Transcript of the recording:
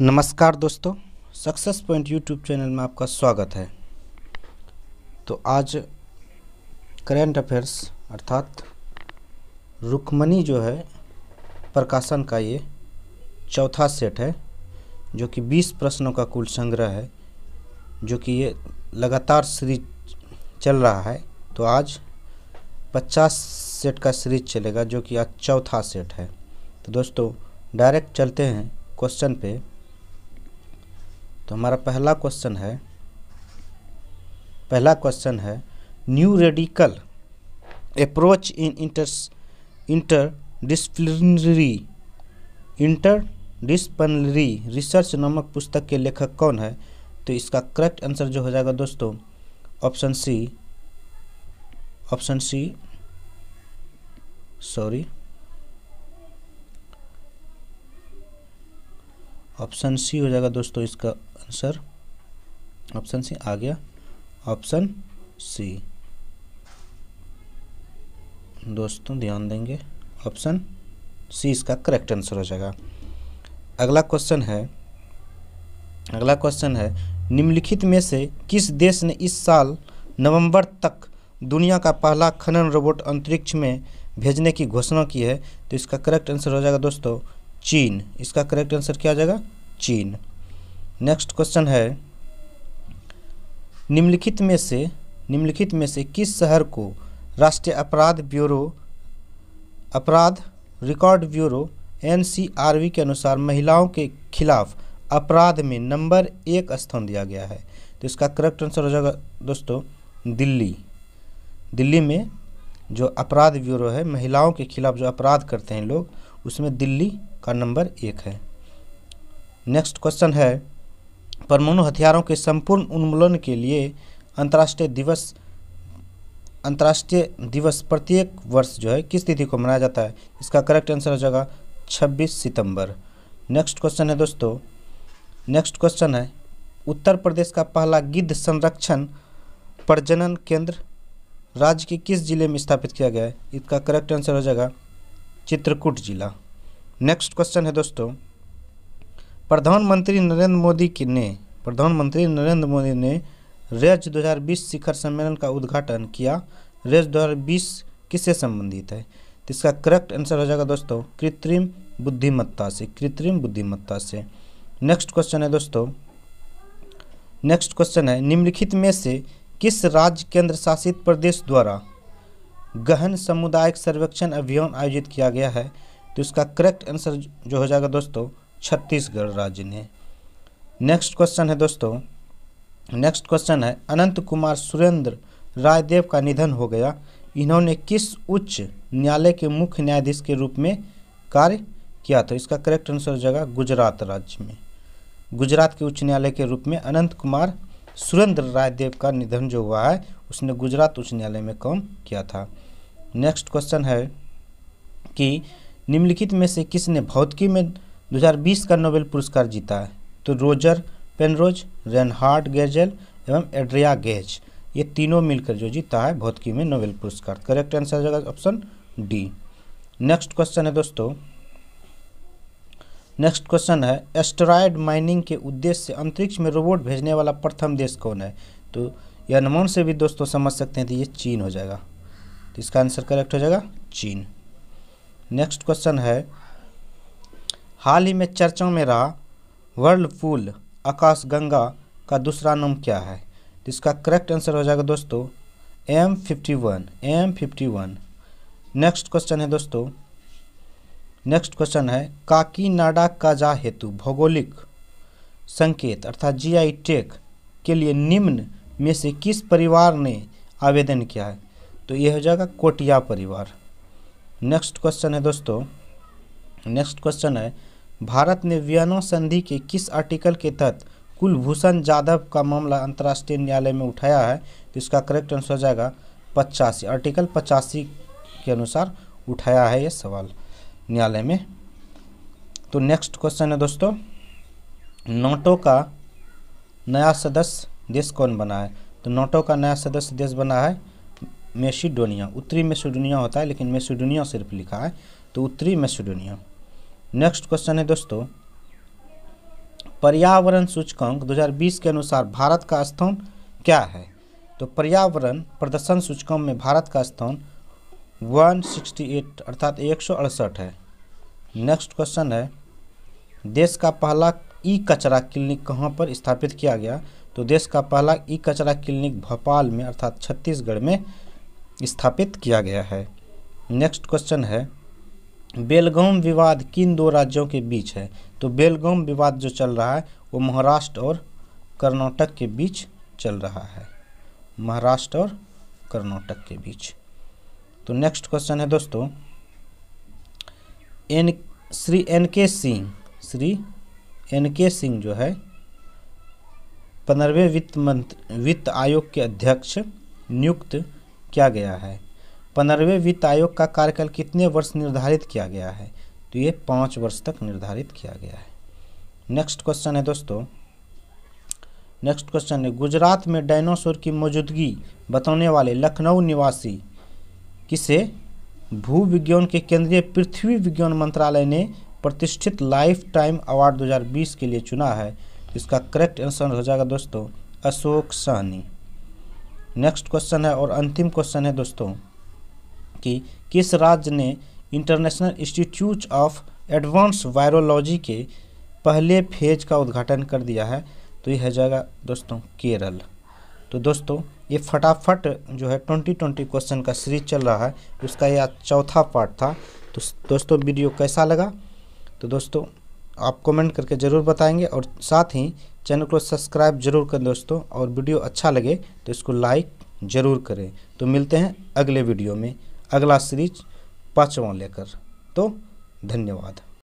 नमस्कार दोस्तों success point YouTube channel में आपका स्वागत है तो आज करेंट अफेयर्स अर्थात रुकमणी जो है प्रकाशन का ये चौथा सेट है जो कि 20 प्रश्नों का कुल संग्रह है जो कि ये लगातार सीरीज चल रहा है तो आज 50 सेट का सीरीज चलेगा जो कि आज चौथा सेट है तो दोस्तों डायरेक्ट चलते हैं क्वेश्चन पे तो हमारा पहला क्वेश्चन है पहला क्वेश्चन है new radical approach in inter interdisciplinary interdisciplinary research नामक पुस्तक के लेखक कौन है तो इसका करेक्ट आंसर जो हो जाएगा दोस्तों option C option C sorry option C हो जाएगा दोस्तों इसका आंसर ऑप्शन सी आ गया ऑप्शन सी दोस्तों ध्यान देंगे ऑप्शन सी इसका करेक्ट आंसर हो जाएगा अगला क्वेश्चन है अगला क्वेश्चन है निम्नलिखित में से किस देश ने इस साल नवंबर तक दुनिया का पहला खनन रोबोट अंतरिक्ष में भेजने की घोषणा की है तो इसका करेक्ट आंसर हो जाएगा दोस्तों चीन इसका करेक्ट आंसर क्या आ जाएगा चीन नेक्स्ट क्वेश्चन है निम्नलिखित में से निम्नलिखित में से किस शहर को राष्ट्रीय अपराध ब्यूरो अपराध रिकॉर्ड ब्यूरो एनसीआरबी के अनुसार महिलाओं के खिलाफ अपराध में नंबर एक स्थान दिया गया है तो इसका करेक्ट आंसर हो जाएगा दोस्तों दिल्ली दिल्ली में जो अपराध ब्यूरो है महिलाओं के खिलाफ जो अपराध करते हैं लोग उसमें दिल्ली का नंबर एक है नेक्स्ट क्वेश्चन है परमाणु हथियारों के संपूर्ण उन्मूलन के लिए अंतर्राष्ट्रीय दिवस अंतर्राष्ट्रीय दिवस प्रत्येक वर्ष जो है किस तिथि को मनाया जाता है इसका करेक्ट आंसर हो जाएगा 26 सितंबर नेक्स्ट क्वेश्चन है दोस्तों नेक्स्ट क्वेश्चन है उत्तर प्रदेश का पहला गिद्ध संरक्षण प्रजनन केंद्र राज्य के किस जिले में स्थापित किया गया है इसका करेक्ट आंसर हो जाएगा चित्रकूट जिला नेक्स्ट क्वेश्चन है दोस्तों प्रधानमंत्री नरेंद्र मोदी की ने प्रधानमंत्री नरेंद्र मोदी ने रेज 2020 शिखर सम्मेलन का उद्घाटन किया रेज 2020 किससे संबंधित है तो इसका करेक्ट आंसर हो जाएगा दोस्तों कृत्रिम बुद्धिमत्ता से कृत्रिम बुद्धिमत्ता से नेक्स्ट क्वेश्चन है दोस्तों नेक्स्ट क्वेश्चन है निम्नलिखित में से किस राज्य केंद्र शासित प्रदेश द्वारा गहन सामुदायिक सर्वेक्षण अभियान आयोजित किया गया है तो इसका करेक्ट आंसर जो हो जाएगा दोस्तों छत्तीसगढ़ राज्य ने नेक्स्ट क्वेश्चन है दोस्तों नेक्स्ट क्वेश्चन है अनंत कुमार सुरेंद्र रायदेव का निधन हो गया इन्होंने किस उच्च न्यायालय के मुख्य न्यायाधीश के रूप में कार्य किया था तो इसका करेक्ट आंसर हो जाएगा गुजरात राज्य में गुजरात के उच्च न्यायालय के रूप में अनंत कुमार सुरेंद्र रायदेव का निधन जो हुआ है उसने गुजरात उच्च न्यायालय में काम किया था नेक्स्ट क्वेश्चन है कि निम्नलिखित में से किसने भौतिकी में 2020 का नोबेल पुरस्कार जीता है तो रोजर पेनरोज रेनहार्ड गेजल एवं एड्रिया गेज ये तीनों मिलकर जो जीता है भौतिकी में नोबेल पुरस्कार correct answer option D next question है दोस्तों नेक्स्ट क्वेश्चन है एस्ट्रॉयड माइनिंग के उद्देश्य से अंतरिक्ष में रोबोट भेजने वाला प्रथम देश कौन है तो यह अनुमान से भी दोस्तों समझ सकते हैं तो ये चीन हो जाएगा तो इसका आंसर करेक्ट हो जाएगा चीन नेक्स्ट क्वेश्चन है हाल ही में चर्चा में रहा वर्ल्डपूल आकाशगंगा का दूसरा नाम क्या है तो इसका करेक्ट आंसर हो जाएगा दोस्तों M fifty one M fifty one next question है दोस्तों नेक्स्ट क्वेश्चन है काकीनाडा काजा हेतु भौगोलिक संकेत अर्थात जीआई टेक के लिए निम्न में से किस परिवार ने आवेदन किया है तो यह हो जाएगा कोटिया परिवार नेक्स्ट क्वेश्चन है दोस्तों नेक्स्ट क्वेश्चन है भारत ने वियनो संधि के किस आर्टिकल के तहत कुलभूषण जाधव का मामला अंतर्राष्ट्रीय न्यायालय में उठाया है तो इसका करेक्ट आंसर हो जाएगा पचासी आर्टिकल पचासी के अनुसार उठाया है ये सवाल न्यायालय में तो नेक्स्ट क्वेश्चन है दोस्तों नोटो का नया सदस्य देश कौन बना है तो नोटो का नया सदस्य देश बना है मेसिडोनिया उत्तरी मेसिडोनिया होता है लेकिन मेसिडोनिया सिर्फ लिखा है तो उत्तरी मेसिडोनिया नेक्स्ट क्वेश्चन है दोस्तों पर्यावरण सूचकांक 2020 के अनुसार भारत का स्थान क्या है तो पर्यावरण प्रदर्शन सूचकांक में भारत का स्थान 168 अर्थात एक है नेक्स्ट क्वेश्चन है देश का पहला ई कचरा क्लिनिक कहाँ पर स्थापित किया गया तो देश का पहला ई कचरा क्लिनिक भोपाल में अर्थात छत्तीसगढ़ में स्थापित किया गया है नेक्स्ट क्वेश्चन है बेलगाम विवाद किन दो राज्यों के बीच है तो बेलगाम विवाद जो चल रहा है वो महाराष्ट्र और कर्नाटक के बीच चल रहा है महाराष्ट्र और कर्नाटक के बीच तो नेक्स्ट क्वेश्चन है दोस्तों एन श्री एन के सिंह श्री एन के सिंह जो है पंद्रहवें वित्त मंत्र वित्त आयोग के अध्यक्ष नियुक्त किया गया है पंद्रहवें वित्त आयोग का कार्यकाल कितने वर्ष निर्धारित किया गया है तो ये पाँच वर्ष तक निर्धारित किया गया है नेक्स्ट क्वेश्चन है दोस्तों नेक्स्ट क्वेश्चन है गुजरात में डायनासोर की मौजूदगी बताने वाले लखनऊ निवासी किसे भू विज्ञान के केंद्रीय पृथ्वी विज्ञान मंत्रालय ने प्रतिष्ठित लाइफ टाइम अवार्ड 2020 के लिए चुना है इसका करेक्ट आंसर हो जाएगा दोस्तों अशोक सहनी नेक्स्ट क्वेश्चन है और अंतिम क्वेश्चन है दोस्तों कि किस राज्य ने International Institute of Advance Virology के पहले फेज का उद्घाटन कर दिया है तो यह जाएगा दोस्तों केरल तो दोस्तों ये फटाफट जो है ट्वेंटी ट्वेंटी क्वेश्चन का सीरीज चल रहा है उसका यह चौथा पार्ट था तो दोस्तों वीडियो कैसा लगा तो दोस्तों आप कमेंट करके ज़रूर बताएंगे और साथ ही चैनल को सब्सक्राइब जरूर करें दोस्तों और वीडियो अच्छा लगे तो इसको लाइक ज़रूर करें तो मिलते हैं अगले वीडियो में अगला सीरीज पाँचवा लेकर तो धन्यवाद